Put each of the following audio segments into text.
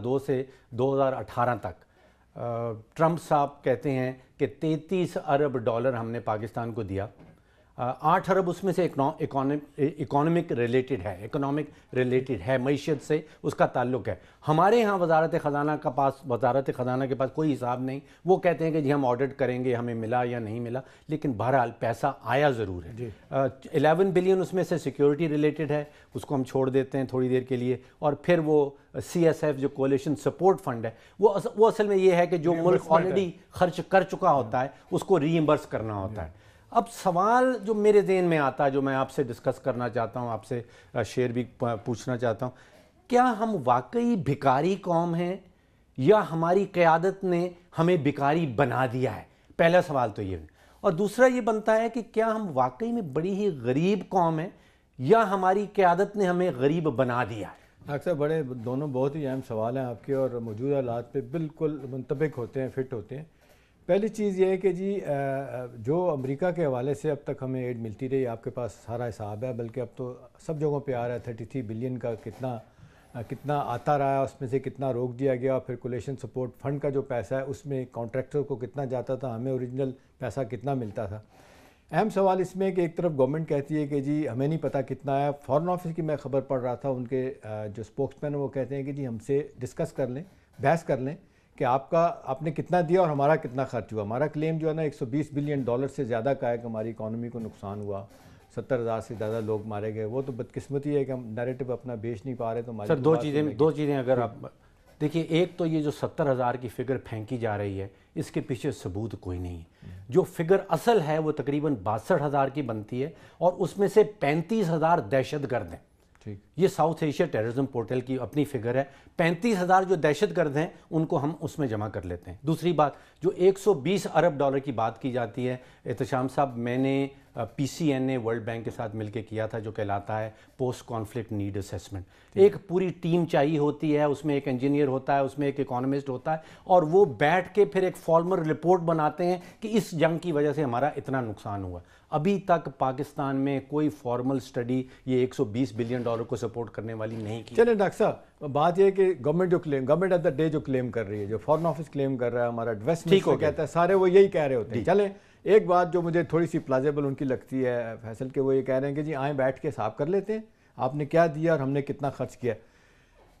دو سے دو ہزار اٹھارہ تک ٹرمپ صاحب کہتے ہیں کہ تینتیس ارب ڈالر ہم نے پاکستان کو دیا آٹھ ارب اس میں سے اکانومک ریلیٹڈ ہے اکنامک ریلیٹڈ ہے معیشت سے اس کا تعلق ہے ہمارے یہاں وزارت خزانہ کا پاس وزارت خزانہ کے پاس کوئی حساب نہیں وہ کہتے ہیں کہ جی ہم آڈٹ کریں گے ہمیں ملا یا نہیں ملا لیکن بہرحال پیسہ آیا ضرور ہے جی۔ الیون بلین اس میں سے سیکیورٹی ریلیٹڈ ہے اس کو ہم چھوڑ دیتے ہیں تھوڑی دیر کے لیے اور پھر وہ سی ایس ایف جو کولیشن سپورٹ فنڈ ہے وہ اصل میں یہ ہے کہ جو ملک آلریڈی خرچ کر چکا ہوتا ہے اس کو ری ایمبرس کرنا ہوتا ہے اب سوال جو میرے ذہن میں آتا ہے جو میں آپ سے ڈسکس کرنا چاہتا ہوں آپ سے شعر بھی پوچھنا چاہتا ہوں کیا ہم واقعی بھکاری قوم ہیں یا ہماری قیادت نے ہمیں بھکاری بنا دیا ہے پہلا سوال تو یہ اور دوسرا یہ بنتا ہے کہ کیا ہم واقعی میں بڑی ہی غریب قوم ہیں یا ہماری قیادت نے ہمیں غریب بنا دیا ہے اکثر بڑے دونوں بہت ہی اہم سوال ہیں آپ کے اور موجودہ حالات پہ بالکل منطبق ہوتے ہیں فٹ ہوتے ہیں پہلی چیز یہ ہے کہ جی جو امریکہ کے حوالے سے اب تک ہمیں ایڈ ملتی رہی آپ کے پاس سارا حساب ہے بلکہ اب تو سب جگہوں پہ آ رہا ہے تھرٹی تھری بلین کا کتنا کتنا آتا رہا ہے اس میں سے کتنا روک دیا گیا پھر کولیشن سپورٹ فنڈ کا جو پیسہ ہے اس میں کانٹریکٹر کو کتنا جاتا تھا ہمیں اوریجنل پیسہ کتنا ملتا تھا اہم سوال اس میں کہ ایک طرف گورنمنٹ کہتی ہے کہ جی ہمیں نہیں پتہ کتنا ہے فورن آفس کی میں خبر پڑھ رہا تھا ان کے جو اسپوکس مین وہ کہتے ہیں کہ جی ہم سے ڈسکس کر لیں بحث کر لیں کہ آپ کا آپ نے کتنا دیا اور ہمارا کتنا خرچ ہوا ہمارا کلیم جو ہے نا ایک سو بیس بلین ڈالر سے زیادہ کا ہے کہ ہماری اکانومی کو نقصان ہوا ستر ہزار سے زیادہ لوگ مارے گئے وہ تو بدقسمتی ہے کہ ہم نیریٹو اپنا بیچ نہیں پا رہے تو سر دو چیزیں دو چیزیں اگر جی۔ آپ دیکھیے ایک تو یہ جو ستر ہزار کی فگر پھینکی جا رہی ہے اس کے پیچھے ثبوت کوئی نہیں ہے جو فگر اصل ہے وہ تقریباً باسٹھ ہزار کی بنتی ہے اور اس میں سے پینتیس ہزار دہشت گرد ہیں یہ ساؤتھ ایشیا ٹیررزم پورٹل کی اپنی فگر ہے پینتیس ہزار جو دہشت گرد ہیں ان کو ہم اس میں جمع کر لیتے ہیں دوسری بات جو ایک سو بیس ارب ڈالر کی بات کی جاتی ہے احتشام صاحب میں نے P C N A World Bank کے ساتھ مل کے کیا تھا جو کہلاتا ہے پوسٹ کانفلکٹ نیڈ اسیسمنٹ جی۔ ایک پوری ٹیم چاہیے ہوتی ہے اس میں ایک انجینئر ہوتا ہے اس میں ایک اکانومسٹ ہوتا ہے اور وہ بیٹھ کے پھر ایک فارمر رپورٹ بناتے ہیں کہ اس جنگ کی وجہ سے ہمارا اتنا نقصان ہوا ابھی تک پاکستان میں کوئی فارمل سٹڈی یہ ایک سو بیس بلین ڈالر کو سپورٹ کرنے والی نہیں کی چلیں ڈاکٹر صاحب بات یہ ہے کہ گورنمنٹ جو کلیم گورنمنٹ جو کلیم کر رہی ہے جو فارن آفس کلیم کر رہا ہے ہمارا کہتا ہے سارے وہ یہی کہہ رہے ہوتے ہیں جی۔ چلیں ایک بات جو مجھے تھوڑی سی پلازیبل ان کی لگتی ہے فیصل کے وہ یہ کہہ رہے ہیں کہ جی آئیں بیٹھ کے حساب کر لیتے ہیں آپ نے کیا دیا اور ہم نے کتنا خرچ کیا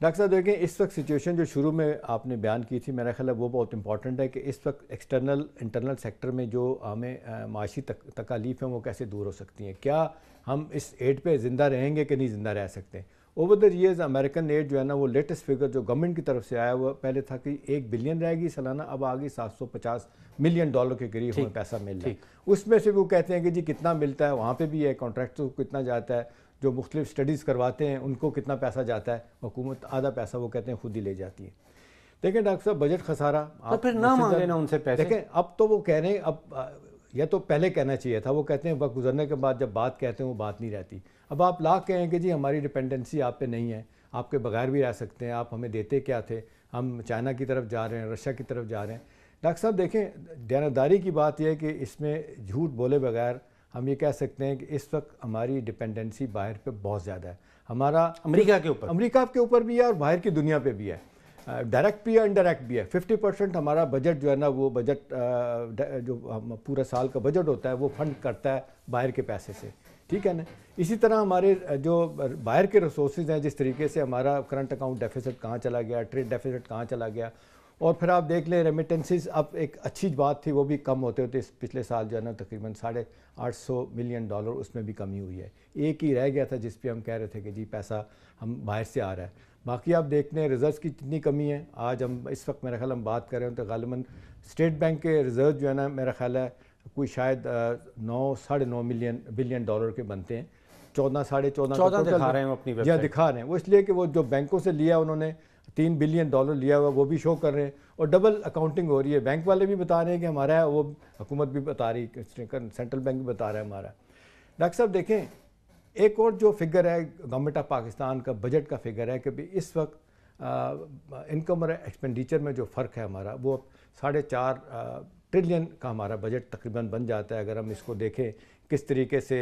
ڈاکٹر صاحب دیکھیں اس وقت سچویشن جو شروع میں آپ نے بیان کی تھی میرا خیال ہے وہ بہت امپورٹنٹ ہے کہ اس وقت ایکسٹرنل انٹرنل سیکٹر میں جو ہمیں معاشی تکالیف ہیں وہ کیسے دور ہو سکتی ہیں کیا ہم اس ایڈ پہ زندہ رہیں گے کہ نہیں زندہ رہ سکتے ہیں over the years American aid جو ہے نا وہ لیٹسٹ فگر جو گورنمنٹ کی طرف سے آیا وہ پہلے تھا کہ ایک بلین رہے گی سالانہ اب گئی سات سو پچاس ملین ڈالر کے قریب ہمیں پیسہ مل ہے اس میں سے وہ کہتے ہیں کہ جی کتنا ملتا ہے وہاں پہ بھی ہے کانٹریکٹر کو کتنا جاتا ہے جو مختلف سٹڈیز کرواتے ہیں ان کو کتنا پیسہ جاتا ہے حکومت آدھا پیسہ وہ کہتے ہیں خود ہی لے جاتی ہے دیکھیں ڈاکٹر صاحب بجٹ خسارہ پھر نہ ان سے پیسے دیکھیں اب تو وہ کہہ رہے ہیں اب یہ تو پہلے کہنا چاہیے تھا وہ کہتے ہیں وقت گزرنے کے بعد جب بات کہتے ہیں وہ بات نہیں رہتی اب آپ لا کہیں کہ جی ہماری ڈپینڈنسی آپ پہ نہیں ہے آپ کے بغیر بھی رہ سکتے ہیں آپ ہمیں دیتے کیا تھے ہم چائنا کی طرف جا رہے ہیں رشیا کی طرف جا رہے ہیں ڈاکٹر صاحب دیکھیں دیانتداری کی بات یہ ہے کہ اس میں جھوٹ بولے بغیر ہم یہ کہہ سکتے ہیں کہ اس وقت ہماری ڈیپینڈنسی باہر پہ بہت زیادہ ہے ہمارا امریکہ کے اوپر امریکہ کے اوپر بھی ہے اور باہر کی دنیا پہ بھی ہے ڈائریکٹ بھی ہے انڈائریکٹ بھی ہے ففٹی پرسینٹ ہمارا بجٹ جو ہے نا وہ بجٹ جو پورا سال کا بجٹ ہوتا ہے وہ فنڈ کرتا ہے باہر کے پیسے سے ٹھیک ہے نا اسی طرح ہمارے جو باہر کے ریسورسز ہیں جس طریقے سے ہمارا کرنٹ اکاؤنٹ ڈیفیسٹ کہاں چلا گیا ٹریڈ ڈیفیسٹ کہاں چلا گیا اور پھر آپ دیکھ لیں ریمیٹنسز اب ایک اچھی بات تھی وہ بھی کم ہوتے ہوتے اس پچھلے سال جو ہے نا تقریباً ساڑھے آٹھ سو ملین ڈالر اس میں بھی کمی ہوئی ہے ایک ہی رہ گیا تھا جس پہ ہم کہہ رہے تھے کہ جی پیسہ ہم باہر سے آ رہا ہے باقی آپ دیکھ لیں ریزرو کی کتنی کمی ہے آج ہم اس وقت میرا خیال ہم بات کر رہے ہیں تو غالباً اسٹیٹ بینک کے ریزرو جو ہے نا میرا خیال ہے کوئی شاید نو ساڑھے نو ملین بلین ڈالر کے بنتے ہیں چودہ ساڑھے چودہ چودہ دکھا رہے ہیں اپنی یا دکھا رہے ہیں وہ اس لیے کہ وہ جو بینکوں سے لیا انہوں نے تین بلین ڈالر لیا ہوا وہ بھی شو کر رہے ہیں اور ڈبل اکاؤنٹنگ ہو رہی ہے بینک والے بھی بتا رہے ہیں کہ ہمارا ہے وہ حکومت بھی بتا رہی سینٹرل بینک بھی بتا رہا ہے ہمارا ڈاکٹر صاحب دیکھیں ایک اور جو فگر ہے گورنمنٹ آف پاکستان کا بجٹ کا فگر ہے کہ اس وقت انکم اور ایکسپینڈیچر میں جو فرق ہے ہمارا وہ ساڑھے چار ٹریلین کا ہمارا بجٹ تقریباً بن جاتا ہے اگر ہم اس کو دیکھیں کس طریقے سے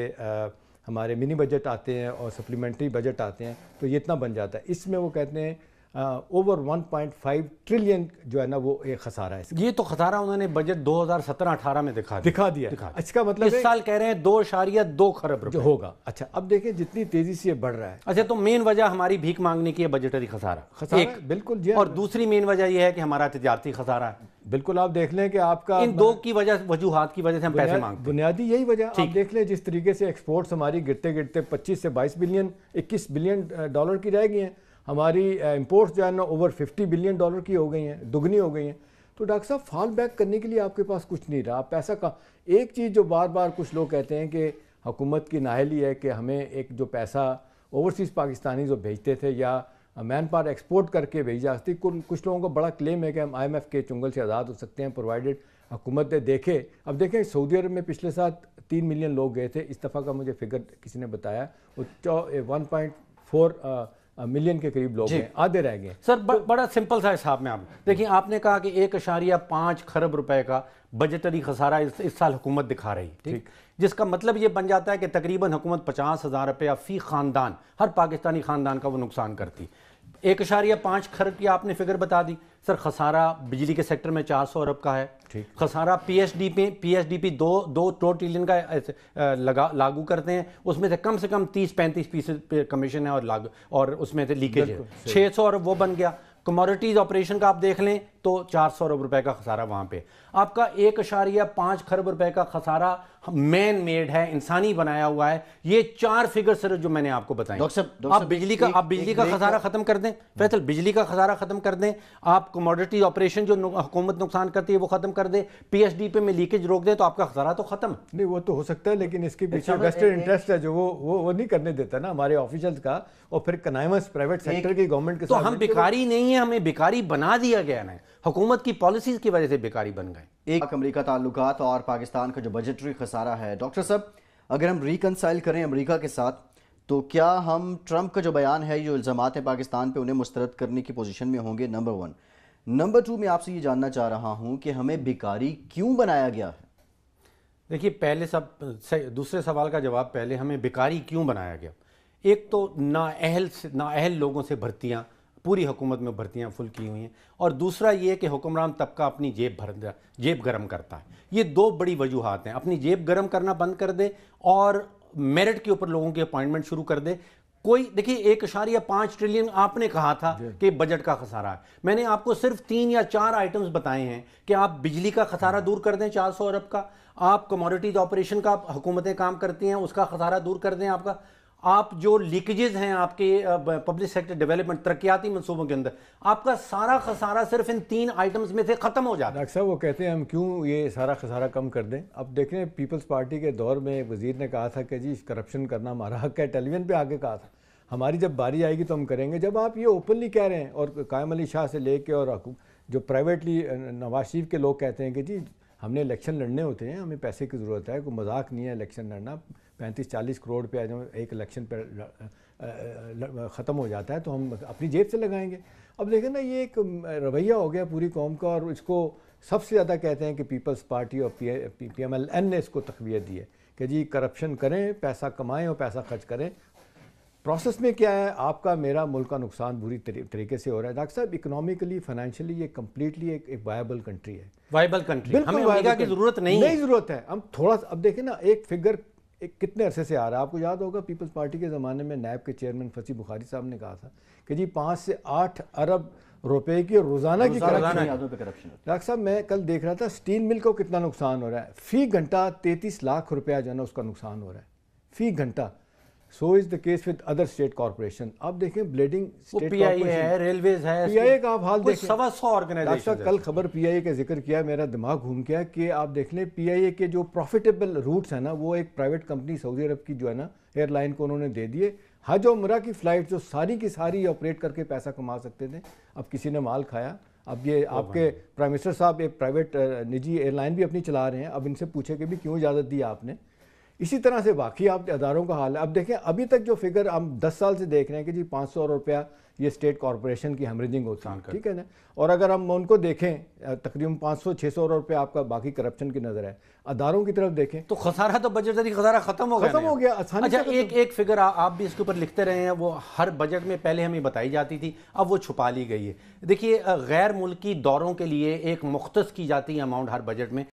ہمارے منی بجٹ آتے ہیں اور سپلیمنٹری بجٹ آتے ہیں تو یہ اتنا بن جاتا ہے اس میں وہ کہتے ہیں over one point five trillion جو ہے نا وہ ایک خسارہ ہے یہ تو خسارہ انہوں نے بجٹ دو ہزار سترہ اٹھارہ میں دکھا دکھا دیا اچھا، مطلب اس اس کا مطلب سال کہہ رہے ہیں دو اشاریہ دو خرب روپے ہوگا اچھا اب دیکھیں جتنی تیزی سے یہ بڑھ رہا ہے اچھا تو مین وجہ ہماری بھیک مانگنے کی ہے بجٹری خسارہ بالکل جی۔ اور دوسری مین وجہ یہ ہے کہ ہمارا تجارتی خسارہ ہے بالکل آپ دیکھ لیں کہ آپ کا ان دو کی وجہ وجوہات کی وجہ سے ہم پیسے مانگتے ہیں بنیادی یہی وجہ آپ دیکھ لیں جس طریقے سے ایکسپورٹس ہماری گرتے گرتے پچیس سے بائیس بلین اکیس بلین ڈالر کی رہ گئی ہیں ہماری امپورٹس جو ہے نا اوور ففٹی بلین ڈالر کی ہو گئی ہیں دگنی ہو گئی ہیں تو ڈاکٹر صاحب فال بیک کرنے کے لیے آپ کے پاس کچھ نہیں رہا آپ پیسہ کا ایک چیز جو بار بار کچھ لوگ کہتے ہیں کہ حکومت کی نااہلی ہے کہ ہمیں ایک جو پیسہ اوورسیز پاکستانی جو بھیجتے تھے یا مین پاور ایکسپورٹ کر کے بھیجا سکتی کچھ لوگوں کو بڑا کلیم ہے کہ ہم آئی ایم ایف کے چنگل سے آزاد ہو سکتے ہیں پرووائڈیڈ حکومت نے دیکھے اب دیکھیں سعودی عرب میں پچھلے سال تین ملین لوگ گئے تھے اس دفعہ کا مجھے فگر کسی نے بتایا وہ ون پوائنٹ فور ملین کے قریب لوگ جی۔ ہیں آدھے رہ گئے سر بڑا سمپل سا حساب میں آپ دیکھیں آپ نے کہا کہ ایک اشاریہ پانچ خرب روپے کا بجٹری خسارہ اس سال حکومت دکھا رہی جس کا مطلب یہ بن جاتا ہے کہ تقریباً حکومت پچاس ہزار روپے فی خاندان ہر پاکستانی خاندان کا وہ نقصان کرتی ایک اشاریہ پانچ کی آپ نے فگر بتا دی سر خسارہ بجلی کے سیکٹر میں چار سو ارب کا ہے خسارہ P P P P S S D D دو دو ٹو کا لاگو کرتے ہیں اس میں سے کم سے کم تیس پینتیس فیصد کمیشن ہے اور لاگو اور اس میں سے لیکیج ہے چھ سو ارب وہ بن گیا کمورٹیز آپریشن کا آپ دیکھ لیں تو چار سو ارب روپے کا خسارہ وہاں پہ آپ کا ایک اشاریہ پانچ خرب روپے کا خسارہ مین میڈ ہے انسانی بنایا ہوا ہے یہ چار فگر جو میں نے آپ کو بتایا کا آپ بجلی کا خسارہ ختم کر دیں فیصل بجلی کا خسارہ ختم کر دیں آپ کموڈرٹی آپریشن جو حکومت نقصان کرتی ہے وہ ختم کر دیں پی ایس ڈی پہ میں لیکج روک دیں تو آپ کا خسارہ تو ختم نہیں وہ تو ہو سکتا ہے لیکن اس کے پیچھے اچھا، ہمارے آفیشلز کا اور پھر کنائمس کی گورنمنٹ کے تو ہم بھکاری نہیں ہیں ہمیں بھکاری بنا دیا گیا نا حکومت کی پالیسیز کی وجہ سے بیکاری بن گئے ایک امریکہ تعلقات اور پاکستان کا جو بجٹری خسارہ ہے ڈاکٹر صاحب اگر ہم ریکنسائل کریں امریکہ کے ساتھ تو کیا ہم ٹرمپ کا جو بیان ہے جو الزامات ہیں پاکستان پہ انہیں مسترد کرنے کی پوزیشن میں ہوں گے نمبر ون نمبر ٹو میں آپ سے یہ جاننا چاہ رہا ہوں کہ ہمیں بیکاری کیوں بنایا گیا ہے دیکھیے پہلے سب دوسرے سوال کا جواب پہلے ہمیں بیکاری کیوں بنایا گیا ایک تو نااہل نااہل لوگوں سے بھرتیاں پوری حکومت میں بھرتیاں فل کی ہوئی ہیں اور دوسرا یہ کہ حکمران طبقہ اپنی جیب بھر جیب گرم کرتا ہے یہ دو بڑی وجوہات ہیں اپنی جیب گرم کرنا بند کر دے اور میرٹ کے اوپر لوگوں کی اپوائنٹمنٹ شروع کر دے کوئی دیکھیے ایک اشاریہ پانچ ٹریلین آپ نے کہا تھا جی۔ کہ بجٹ کا خسارہ ہے میں نے آپ کو صرف تین یا چار آئٹمز بتائے ہیں کہ آپ بجلی کا خسارہ دور کر دیں چار سو ارب کا آپ کموڈیٹیز آپریشن کا حکومتیں کام کرتی ہیں اس کا خسارہ دور کر دیں آپ کا آپ جو لیکجز ہیں آپ کے پبلک سیکٹر ڈیولپمنٹ ترقیاتی منصوبوں کے اندر آپ کا سارا خسارہ صرف ان تین آئٹمز میں سے ختم ہو جاتا ہے ڈاکٹر صاحب وہ کہتے ہیں ہم کیوں یہ سارا خسارہ کم کر دیں اب دیکھیں پیپلز پارٹی کے دور میں وزیر نے کہا تھا کہ جی کرپشن کرنا ہمارا حق ہے ٹیلی ویژن پہ آگے کہا تھا ہماری جب باری آئے گی تو ہم کریں گے جب آپ یہ اوپنلی کہہ رہے ہیں اور قائم علی شاہ سے لے کے اور جو پرائیویٹلی نواز شریف کے لوگ کہتے ہیں کہ جی ہم نے الیکشن لڑنے ہوتے ہیں ہمیں پیسے کی ضرورت ہے کوئی مذاق نہیں ہے الیکشن لڑنا پینتیس چالیس کروڑ روپیہ جب ایک الیکشن پہ ختم ہو جاتا ہے تو ہم اپنی جیب سے لگائیں گے اب دیکھیں نا یہ ایک رویہ ہو گیا پوری قوم کا اور اس کو سب سے زیادہ کہتے ہیں کہ پیپلز پارٹی اور پی ایم ایل این نے اس کو تقویت دی ہے کہ جی کرپشن کریں پیسہ کمائیں اور پیسہ خرچ کریں پروسیس میں کیا ہے آپ کا میرا ملک کا نقصان بری طریقے سے ہو رہا ہے ڈاکٹر صاحب اکنامکلی فائنینشلی یہ کمپلیٹلی ایک وائبل کنٹری ہے کنٹری ہمیں کی ضرورت نہیں نہیں ضرورت ہے ہم تھوڑا سا اب دیکھیں نا ایک فگر ایک کتنے عرصے سے آ رہا ہے آپ کو یاد ہوگا پیپلز پارٹی کے زمانے میں نیب کے چیئرمین فصیح بخاری صاحب نے کہا تھا کہ جی پانچ سے آٹھ ارب روپے کی روزانہ کی کرپشن ڈاکٹر صاحب میں کل دیکھ رہا تھا مل کو کتنا نقصان ہو رہا ہے فی گھنٹہ تیتیس لاکھ روپیہ جو ہے نا اس کا نقصان ہو رہا ہے فی گھنٹہ so is the case with other state corporation آپ دیکھیں بلیڈنگ کا خبر پی آئی اے کا ذکر کیا میرا دماغ گھوم گیا کہ آپ دیکھ لیں پی آئی اے کے جو پروفیٹیبل روٹس ہیں نا وہ ایک پرائیویٹ کمپنی سعودی عرب کی جو ہے نا ایئر لائن کو انہوں نے دے دیے حج عمرہ کی فلائٹ جو ساری کی ساری آپریٹ کر کے پیسہ کما سکتے تھے اب کسی نے مال کھایا اب یہ آپ کے پرائم منسٹر صاحب ایک پرائیویٹ نجی ایئر لائن بھی اپنی چلا رہے ہیں اب ان سے پوچھے کہ بھی کیوں اجازت دی آپ نے اسی طرح سے باقی آپ کے اداروں کا حال ہے اب دیکھیں ابھی تک جو فگر ہم دس سال سے دیکھ رہے ہیں کہ جی پانچ سو روپیہ یہ اسٹیٹ کارپوریشن کی ہمریجنگ ہاں، ٹھیک ہے نا اور اگر ہم ان کو دیکھیں تقریباً پانچ سو چھ سو روپیہ آپ کا باقی کرپشن کی نظر ہے اداروں کی طرف دیکھیں تو خسارہ تو بجٹ خسارہ ختم ہو گیا ختم ہو گیا اچھا، ایک ایک فگر آپ بھی اس کے اوپر لکھتے رہے ہیں وہ ہر بجٹ میں پہلے ہمیں بتائی جاتی تھی اب وہ چھپا لی گئی ہے دیکھیے غیر ملکی دوروں کے لیے ایک مختص کی جاتی ہے اماؤنٹ ہر بجٹ میں